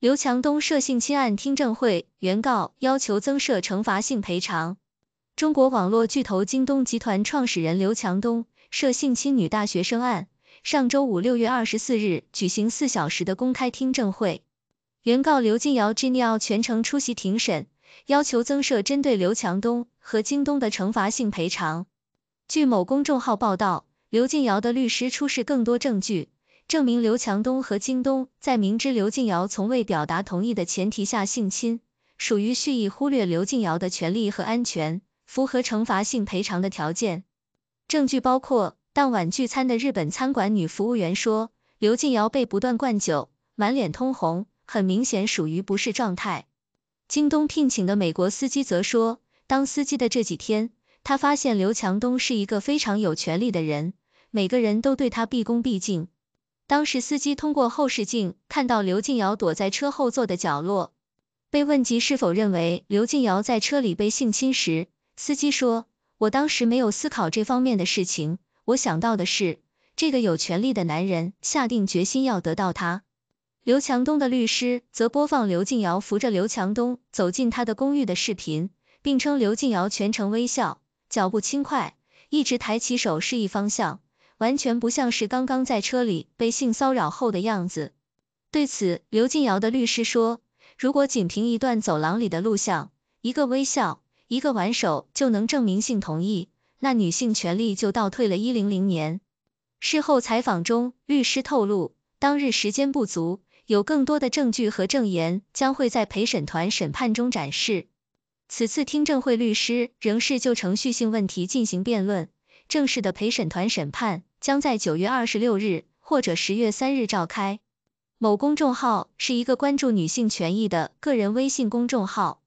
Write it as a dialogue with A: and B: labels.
A: 刘强东涉性侵案听证会，原告要求增设惩罚性赔偿。中国网络巨头京东集团创始人刘强东涉性侵女大学生案，上周五六月二十四日举行四小时的公开听证会，原告刘静瑶 Jin Yao 全程出席庭审，要求增设针对刘强东和京东的惩罚性赔偿。据某公众号报道，刘静瑶的律师出示更多证据。证明刘强东和京东在明知刘静瑶从未表达同意的前提下性侵，属于蓄意忽略刘静瑶的权利和安全，符合惩罚性赔偿的条件。证据包括当晚聚餐的日本餐馆女服务员说，刘静瑶被不断灌酒，满脸通红，很明显属于不适状态。京东聘请的美国司机则说，当司机的这几天，他发现刘强东是一个非常有权利的人，每个人都对他毕恭毕敬。当时司机通过后视镜看到刘静瑶躲在车后座的角落。被问及是否认为刘静瑶在车里被性侵时，司机说：“我当时没有思考这方面的事情，我想到的是这个有权利的男人下定决心要得到他。”刘强东的律师则播放刘静瑶扶着刘强东走进他的公寓的视频，并称刘静瑶全程微笑，脚步轻快，一直抬起手示意方向。完全不像是刚刚在车里被性骚扰后的样子。对此，刘静瑶的律师说：“如果仅凭一段走廊里的录像、一个微笑、一个挽手就能证明性同意，那女性权利就倒退了一零零年。”事后采访中，律师透露，当日时间不足，有更多的证据和证言将会在陪审团审判中展示。此次听证会，律师仍是就程序性问题进行辩论。正式的陪审团审判将在九月二十六日或者十月三日召开。某公众号是一个关注女性权益的个人微信公众号。